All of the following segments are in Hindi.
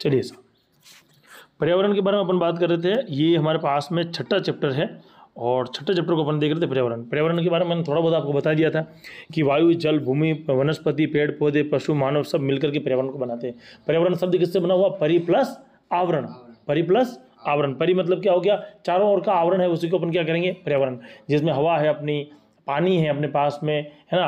चलिए साहब पर्यावरण के बारे में अपन बात कर रहे थे ये हमारे पास में छठा चैप्टर है और छठे चैप्टर को अपन देख रहे थे पर्यावरण पर्यावरण के बारे में मैंने थोड़ा बहुत आपको बता दिया था कि वायु जल भूमि वनस्पति पेड़ पौधे पशु मानव सब मिलकर के पर्यावरण को बनाते हैं पर्यावरण शब्द किससे बना हुआ परि प्लस आवरण परि प्लस आवरण परि मतलब क्या हो गया चारों ओर का आवरण है उसी को अपन क्या करेंगे पर्यावरण जिसमें हवा है अपनी पानी है अपने पास में है ना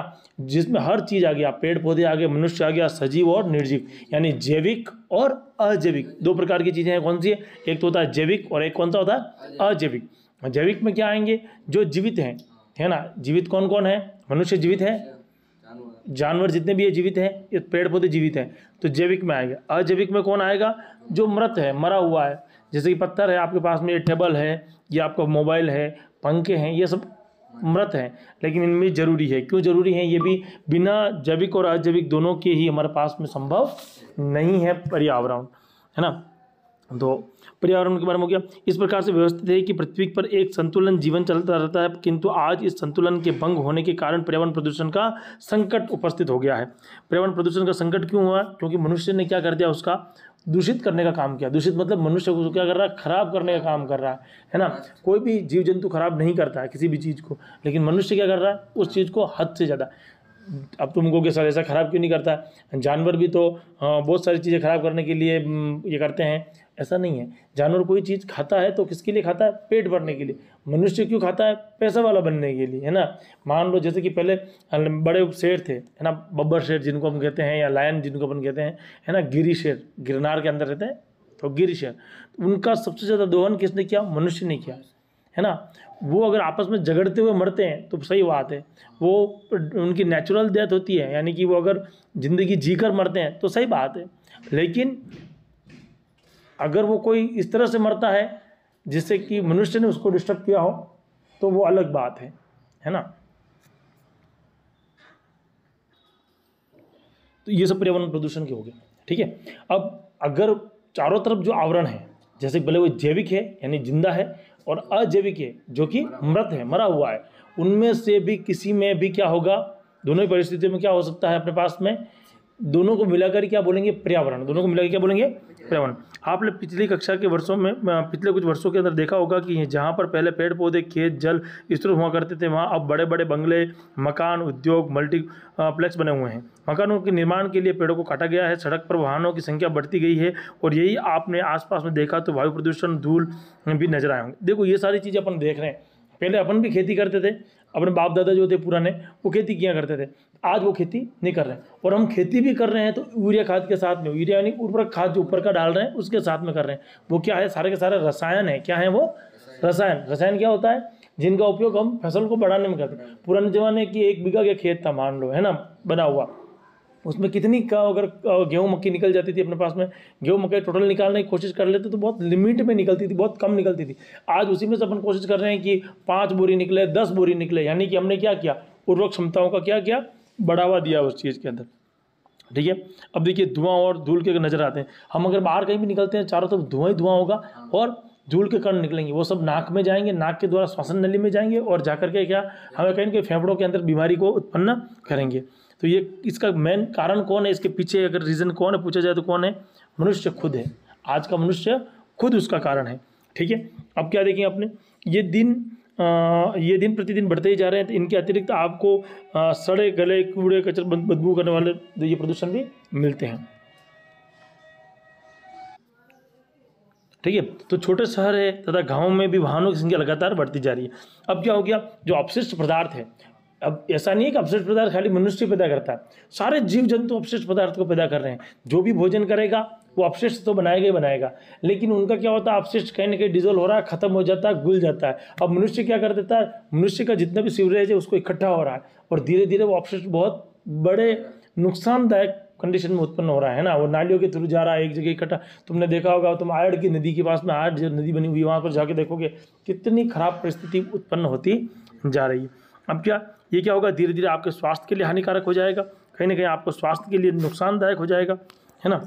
जिसमें हर चीज़ आ गया पेड़ पौधे आ गए मनुष्य आ गया सजीव और निर्जीव यानी जैविक और अजैविक दो प्रकार की चीज़ें हैं कौन सी है एक तो होता है जैविक और एक कौन सा होता है अजैविक जैविक में क्या आएंगे जो जीवित हैं है ना जीवित कौन कौन है मनुष्य जीवित है जानवर जितने भी ये जीवित हैं ये पेड़ पौधे जीवित हैं तो जैविक में आएगा अजैविक में कौन आएगा जो मृत है मरा हुआ है जैसे कि पत्थर है आपके पास में ये टेबल है ये आपका मोबाइल है पंखे हैं ये सब मृत हैं लेकिन इनमें जरूरी है क्यों जरूरी है ये भी बिना जैविक और अजैविक दोनों के ही हमारे पास में संभव नहीं है पर्यावरण है ना दो तो पर्यावरण के बारे में हो गया इस प्रकार से व्यवस्थित है कि पृथ्वी पर एक संतुलन जीवन चलता रहता है किंतु आज इस संतुलन के भंग होने के कारण पर्यावरण प्रदूषण का संकट उपस्थित हो गया है पर्यावरण प्रदूषण का संकट क्यों हुआ क्योंकि मनुष्य ने क्या कर दिया उसका दूषित करने का काम किया दूषित मतलब मनुष्य को क्या कर रहा है खराब करने का काम कर रहा है है ना कोई भी जीव जंतु खराब नहीं करता है किसी भी चीज़ को लेकिन मनुष्य क्या कर रहा है उस चीज़ को हद से ज़्यादा अब तुम कहोगे सर ऐसा ख़राब क्यों नहीं करता जानवर भी तो हाँ, बहुत सारी चीज़ें ख़राब करने के लिए ये करते हैं ऐसा नहीं है जानवर कोई चीज़ खाता है तो किसके लिए खाता है पेट भरने के लिए मनुष्य क्यों खाता है पैसा वाला बनने के लिए है ना मान लो जैसे कि पहले बड़े शेर थे है ना बब्बर शेर जिनको हम कहते हैं या लायन जिनको अपन कहते हैं है ना गिरी शेर गिरनार के अंदर रहते हैं तो गिरी शेर उनका सबसे ज़्यादा दोहन किसने किया मनुष्य ने किया है ना वो अगर आपस में झगड़ते हुए मरते हैं तो सही बात है वो उनकी नेचुरल डेथ होती है यानी कि वो अगर ज़िंदगी जी कर मरते हैं तो सही बात है लेकिन अगर वो कोई इस तरह से मरता है जिससे कि मनुष्य ने उसको डिस्टर्ब किया हो तो वो अलग बात है है ना तो ये सब पर्यावरण प्रदूषण के हो गए ठीक है अब अगर चारों तरफ जो आवरण है जैसे भले वो जैविक है यानी जिंदा है और अजैविक है जो कि मृत है मरा हुआ है उनमें से भी किसी में भी क्या होगा दोनों ही परिस्थितियों में क्या हो सकता है अपने पास में दोनों को मिलाकर क्या बोलेंगे पर्यावरण दोनों को मिलाकर क्या बोलेंगे पर्यावरण आपने पिछली कक्षा के वर्षों में पिछले कुछ वर्षों के अंदर देखा होगा कि जहाँ पर पहले पेड़ पौधे खेत जल स्त्रोत हुआ करते थे वहाँ अब बड़े बड़े बंगले मकान उद्योग मल्टीप्लेक्स बने हुए हैं मकानों के निर्माण के लिए पेड़ों को काटा गया है सड़क पर वाहनों की संख्या बढ़ती गई है और यही आपने आसपास में देखा तो वायु प्रदूषण धूल भी नजर आए होंगे देखो ये सारी चीज़ें अपन देख रहे हैं पहले अपन भी खेती करते थे अपने बाप दादा जो थे पुराने वो खेती किया करते थे आज वो खेती नहीं कर रहे हैं और हम खेती भी कर रहे हैं तो यूरिया खाद के साथ में यूरिया यानी उर्वरक खाद जो ऊपर का डाल रहे हैं उसके साथ में कर रहे हैं वो क्या है सारे के सारे रसायन है क्या है वो रसायन रसायन क्या होता है जिनका उपयोग हम फसल को बढ़ाने में करते हैं पुराने ज़माने की एक बीघा का खेत था मान लो है ना बना हुआ उसमें कितनी का अगर गेहूँ मक्की निकल जाती थी अपने पास में गेहूँ मक्की टोटल निकालने की कोशिश कर लेते तो बहुत लिमिट में निकलती थी बहुत कम निकलती थी आज उसी में से अपन कोशिश कर रहे हैं कि पाँच बोरी निकले दस बोरी निकले यानी कि हमने क्या किया उर्वरक क्षमताओं का क्या किया बढ़ावा दिया उस चीज़ के अंदर ठीक है अब देखिए धुआं और धूल के नज़र आते हैं हम अगर बाहर कहीं भी निकलते हैं चारों तरफ तो धुआं ही धुआं होगा और धूल के कण निकलेंगे वो सब नाक में जाएंगे नाक के द्वारा श्वसन नली में जाएंगे और जाकर के क्या हमें कहीं कहीं फेफड़ों के अंदर बीमारी को उत्पन्न करेंगे तो ये इसका मेन कारण कौन है इसके पीछे अगर रीज़न कौन है पूछा जाए तो कौन है मनुष्य खुद है आज का मनुष्य खुद उसका कारण है ठीक है अब क्या देखें आपने ये दिन आ, ये दिन प्रतिदिन बढ़ते ही जा रहे हैं तो इनके अतिरिक्त आपको आ, सड़े गले कूड़े कचर बदबू करने वाले ये प्रदूषण भी मिलते हैं ठीक है तो छोटे शहर है तथा गाँव में भी वाहनों की संख्या लगातार बढ़ती जा रही है अब क्या हो गया जो अपशिष्ट पदार्थ है अब ऐसा नहीं है कि अपशिष्ट पदार्थ खाली मनुष्य पैदा करता है सारे जीव जंतु अपशिष्ट पदार्थ को पैदा कर रहे हैं जो भी भोजन करेगा वो अपशिष्ट तो बनाएगा ही बनाएगा लेकिन उनका क्या होता है अपशिष्ट कहीं ना कहीं डिजोल्व हो रहा है खत्म हो जाता है गुल जाता है अब मनुष्य क्या कर देता है मनुष्य का जितना भी सीवरेज है उसको इकट्ठा हो रहा है और धीरे धीरे वो अपशिष्ट बहुत बड़े नुकसानदायक कंडीशन में उत्पन्न हो रहा है ना वो नालियों के थ्रू जा रहा है एक जगह इकट्ठा तुमने देखा होगा तुम आयड़ की नदी के पास में आयड़ जो नदी बनी हुई है वहाँ पर जाके देखोगे कितनी खराब परिस्थिति उत्पन्न होती जा रही है अब क्या ये क्या होगा धीरे धीरे आपके स्वास्थ्य के लिए हानिकारक हो जाएगा कहीं ना कहीं आपको स्वास्थ्य के लिए नुकसानदायक हो जाएगा है ना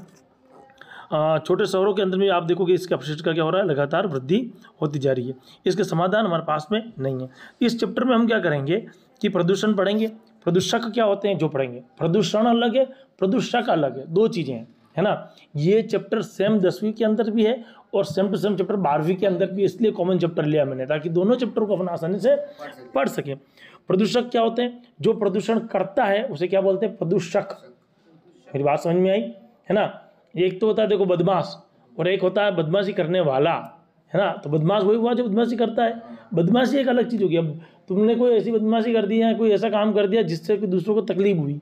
छोटे शहरों के अंदर में आप देखोगे इसके अपशिष्ट का क्या हो रहा है लगातार वृद्धि होती जा रही है इसके समाधान हमारे पास में नहीं है इस चैप्टर में हम क्या करेंगे कि प्रदूषण पढ़ेंगे प्रदूषक क्या होते हैं जो पढ़ेंगे प्रदूषण अलग है प्रदूषक अलग है दो चीज़ें हैं है ना ये चैप्टर सेम दसवीं के अंदर भी है और सेम टू सेम चैप्टर बारहवीं के अंदर भी इसलिए कॉमन चैप्टर लिया मैंने ताकि दोनों चैप्टर को अपना आसानी से पढ़ सकें प्रदूषक क्या होते हैं जो प्रदूषण करता है उसे क्या बोलते हैं प्रदूषक मेरी बात समझ में आई है ना एक तो होता है देखो बदमाश और एक होता है बदमाशी करने वाला है ना तो बदमाश वही हुआ जो बदमाशी करता है बदमाशी एक अलग चीज़ होगी अब तुमने कोई ऐसी बदमाशी कर दी है कोई ऐसा काम कर दिया जिससे कि दूसरों को तकलीफ हुई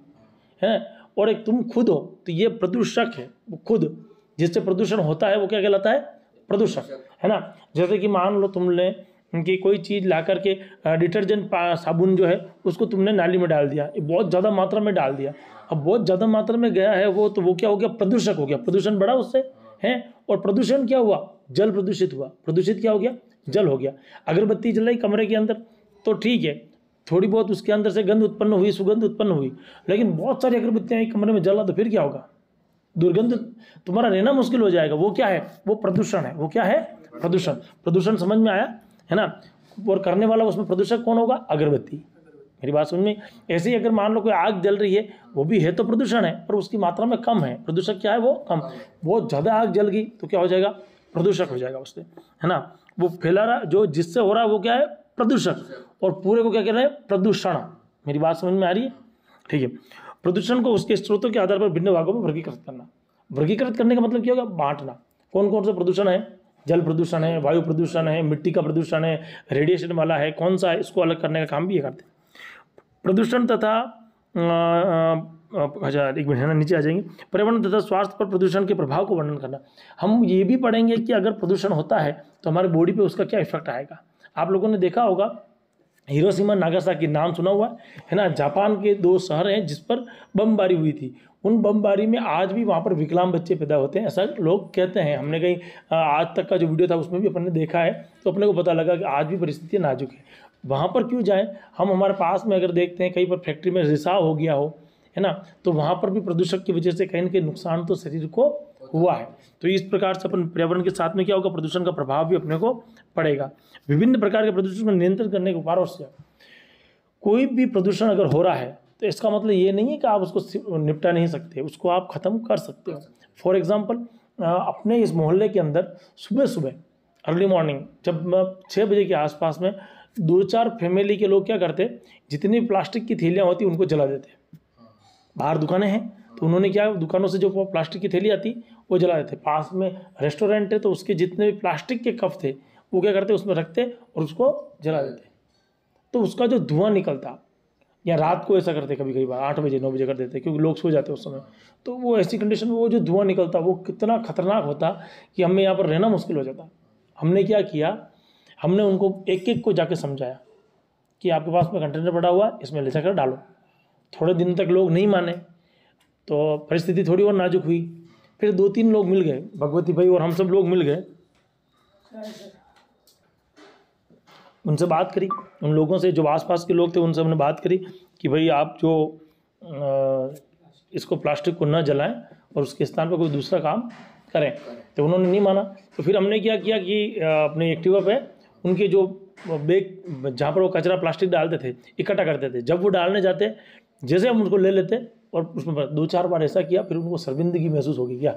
है और एक तुम खुद हो तो ये प्रदूषक है वो खुद जिससे प्रदूषण होता है वो क्या कहलाता है प्रदूषक है ना जैसे कि मान लो तुमने कि कोई चीज़ ला करके डिटर्जेंट साबुन जो है उसको तुमने नाली में डाल दिया बहुत ज़्यादा मात्रा में डाल दिया अब बहुत ज़्यादा मात्रा में गया है वो तो वो क्या हो गया प्रदूषक हो गया प्रदूषण बढ़ा उससे है और प्रदूषण क्या हुआ जल प्रदूषित हुआ प्रदूषित क्या हो गया जल हो गया अगरबत्ती जलाई कमरे के अंदर तो ठीक है थोड़ी बहुत उसके अंदर से गंध उत्पन्न हुई सुगंध उत्पन्न हुई लेकिन बहुत सारी अगरबत्तियाँ एक कमरे में जला तो फिर क्या होगा दुर्गंध तुम्हारा रहना मुश्किल हो जाएगा वो क्या है वो प्रदूषण है वो क्या है प्रदूषण प्रदूषण समझ में आया है ना और करने वाला उसमें प्रदूषक कौन होगा अगरबत्ती मेरी बात सुन में ऐसे ही अगर मान लो कोई आग जल रही है वो भी है तो प्रदूषण है पर उसकी मात्रा में कम है प्रदूषक क्या है वो कम बहुत ज़्यादा आग जल गई तो क्या हो जाएगा प्रदूषक हो जाएगा उससे है ना वो फैला रहा जो जिससे हो रहा है वो क्या है प्रदूषक और पूरे को क्या कह रहे हैं प्रदूषण मेरी बात समझ में आ रही है ठीक है प्रदूषण को उसके स्रोतों के आधार पर भिन्न भागों में वर्गीकृत करना वर्गीकृत करने का मतलब क्या होगा बांटना कौन कौन सा प्रदूषण है जल प्रदूषण है वायु प्रदूषण है मिट्टी का प्रदूषण है रेडिएशन वाला है कौन सा है इसको अलग करने का काम भी ये करते हैं प्रदूषण तथा अच्छा एक मिनट है ना नीचे आ जाएंगे पर्यावरण तथा स्वास्थ्य पर प्रदूषण के प्रभाव को वर्णन करना हम ये भी पढ़ेंगे कि अगर प्रदूषण होता है तो हमारे बॉडी पे उसका क्या इफेक्ट आएगा आप लोगों ने देखा होगा हिरोशिमा नागासाकी नाम सुना हुआ है ना जापान के दो शहर हैं जिस पर बमबारी हुई थी उन बमबारी में आज भी वहाँ पर विकलांग बच्चे पैदा होते हैं ऐसा लोग कहते हैं हमने कहीं आज तक का जो वीडियो था उसमें भी अपन ने देखा है तो अपने को पता लगा कि आज भी परिस्थितियाँ नाजुक है वहाँ पर क्यों जाएँ हम हमारे पास में अगर देखते हैं कहीं पर फैक्ट्री में रिसाव हो गया हो है ना तो वहाँ पर भी प्रदूषक की वजह से कहीं ना कहीं नुकसान तो शरीर को हुआ है तो इस प्रकार से अपन पर्यावरण के साथ में क्या होगा प्रदूषण का प्रभाव भी अपने को पड़ेगा विभिन्न प्रकार के प्रदूषण को नियंत्रण करने के उपायों से कोई भी प्रदूषण अगर हो रहा है तो इसका मतलब ये नहीं है कि आप उसको निपटा नहीं सकते उसको आप ख़त्म कर सकते हो फॉर एग्ज़ाम्पल अपने इस मोहल्ले के अंदर सुबह सुबह अर्ली मॉर्निंग जब छः बजे के आसपास में दो चार फैमिली के लोग क्या करते जितनी प्लास्टिक की थैलियाँ होती उनको जला देते बाहर दुकानें हैं तो उन्होंने क्या दुकानों से जो प्लास्टिक की थैली आती वो जला देते पास में रेस्टोरेंट है तो उसके जितने भी प्लास्टिक के कफ थे वो क्या करते उसमें रखते और उसको जला देते तो उसका जो धुआं निकलता या रात को ऐसा करते कभी कभी बार आठ बजे नौ बजे कर देते क्योंकि लोग सो जाते उस समय तो वो ऐसी कंडीशन में वो जो धुआं निकलता वो कितना खतरनाक होता कि हमें यहाँ पर रहना मुश्किल हो जाता हमने क्या किया हमने उनको एक एक को जाके समझाया कि आपके पास में कंटेनर पड़ा हुआ इसमें ले जाकर डालो थोड़े दिन तक लोग नहीं माने तो परिस्थिति थोड़ी और नाजुक हुई फिर दो तीन लोग मिल गए भगवती भाई और हम सब लोग मिल गए उनसे बात करी उन लोगों से जो आसपास के लोग थे उनसे हमने बात करी कि भाई आप जो इसको प्लास्टिक को न जलाएं और उसके स्थान पर कोई दूसरा काम करें तो उन्होंने नहीं माना तो फिर हमने क्या किया कि अपने एक्टिवा पे उनके जो बैग जहाँ पर वो कचरा प्लास्टिक डालते थे इकट्ठा करते थे जब वो डालने जाते जैसे हम उनको ले लेते और उसमें दो चार बार ऐसा किया फिर उनको शर्मिंदगी महसूस होगी क्या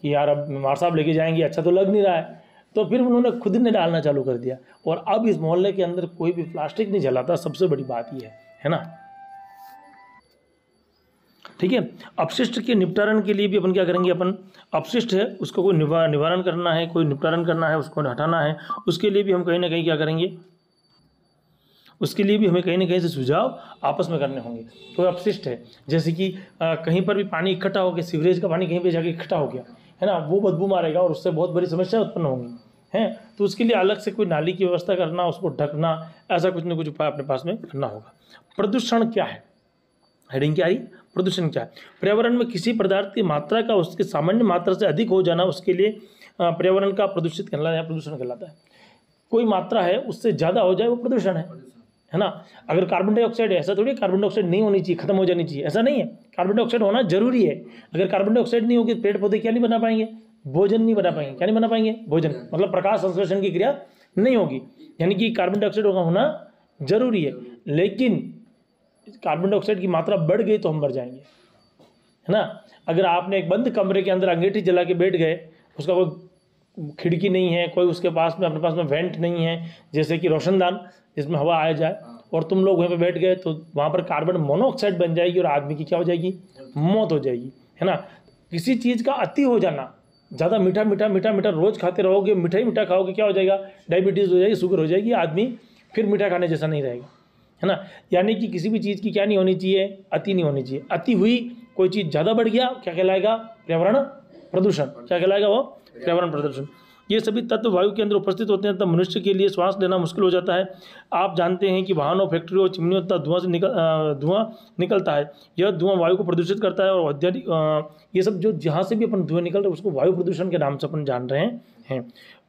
कि यार अब मार साहब लेके जाएंगे अच्छा तो लग नहीं रहा है तो फिर उन्होंने खुद ने डालना चालू कर दिया और अब इस मोहल्ले के अंदर कोई भी प्लास्टिक नहीं जलाता सबसे बड़ी बात यह है है ना ठीक है अपशिष्ट के निपटारण के लिए भी अपन क्या करेंगे अपन अपशिष्ट है उसको कोई निवारण करना है कोई निपटारण करना है उसको हटाना है उसके लिए भी हम कहीं ना कहीं क्या करेंगे उसके लिए भी हमें कहीं ना कहीं से सुझाव आपस में करने होंगे तो अपशिष्ट है जैसे कि आ, कहीं पर भी पानी इकट्ठा हो गया सीवरेज का पानी कहीं पर जाके इकट्ठा हो गया है ना वो बदबू मारेगा और उससे बहुत बड़ी समस्या उत्पन्न होंगी हैं तो उसके लिए अलग से कोई नाली की व्यवस्था करना उसको ढकना ऐसा कुछ ना कुछ उपाय अपने पास में करना होगा प्रदूषण क्या है हेडिंग क्या आई प्रदूषण क्या है पर्यावरण में किसी पदार्थ की मात्रा का उसके सामान्य मात्रा से अधिक हो जाना उसके लिए पर्यावरण का प्रदूषित कहलाता है प्रदूषण कहलाता है कोई मात्रा है उससे ज़्यादा हो जाए वो प्रदूषण है है ना अगर कार्बन डाइऑक्साइड ऐसा थोड़ी कार्बन डाइऑक्साइड नहीं होनी चाहिए खत्म हो जानी चाहिए ऐसा नहीं है कार्बन डाइऑक्साइड होना जरूरी है अगर कार्बन डाइऑक्साइड नहीं होगी पेड़ पौधे क्या नहीं बना पाएंगे भोजन नहीं बना पाएंगे क्या नहीं बना पाएंगे भोजन मतलब प्रकाश संश्लेषण की क्रिया नहीं होगी यानी कि कार्बन डाइऑक्साइड का होना जरूरी है लेकिन कार्बन डाइऑक्साइड की मात्रा बढ़ गई तो हम मर जाएंगे है ना अगर आपने एक बंद कमरे के अंदर अंगेठी जला के बैठ गए उसका कोई खिड़की नहीं है कोई उसके पास में अपने पास में वेंट नहीं है जैसे कि रोशनदान जिसमें हवा आ जाए हाँ। और तुम लोग वहीं पर बैठ गए तो वहाँ पर कार्बन मोनोऑक्साइड बन जाएगी और आदमी की क्या हो जाएगी मौत हो जाएगी है ना किसी चीज़ का अति हो जाना ज़्यादा मीठा मीठा मीठा मीठा रोज़ खाते रहोगे मीठा ही मीठा खाओगे क्या हो जाएगा डायबिटीज़ हो जाएगी शुगर हो जाएगी आदमी फिर मीठा खाने जैसा नहीं रहेगा है ना यानी कि किसी भी चीज़ की क्या नहीं होनी चाहिए अति नहीं होनी चाहिए अति हुई कोई चीज़ ज़्यादा बढ़ गया क्या कहलाएगा पर्यावरण प्रदूषण क्या कहलाएगा वो पर्यावरण प्रदर्शन ये सभी तत्व वायु के अंदर उपस्थित होते हैं तब मनुष्य के लिए श्वास लेना मुश्किल हो जाता है आप जानते हैं कि वाहनों फैक्ट्रियों चिमनियों तथा धुआं से निकल धुआं निकलता है यह धुआं वायु को प्रदूषित करता है और औद्योगिक ये सब जो जहाँ से भी अपन धुआं निकल रहा है उसको वायु प्रदूषण के नाम से अपन जान रहे हैं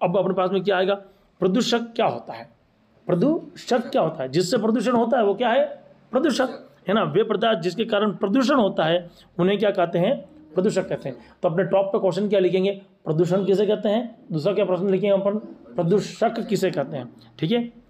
अब अपने पास में क्या आएगा प्रदूषक क्या होता है प्रदूषक क्या होता है जिससे प्रदूषण होता है वो क्या है प्रदूषक है ना वे पदार्थ जिसके कारण प्रदूषण होता है उन्हें क्या कहते हैं प्रदूषक कहते हैं तो अपने टॉप पे क्वेश्चन क्या लिखेंगे प्रदूषण किसे कहते हैं दूसरा क्या प्रश्न लिखिए अपन प्रदूषक किसे कहते हैं ठीक है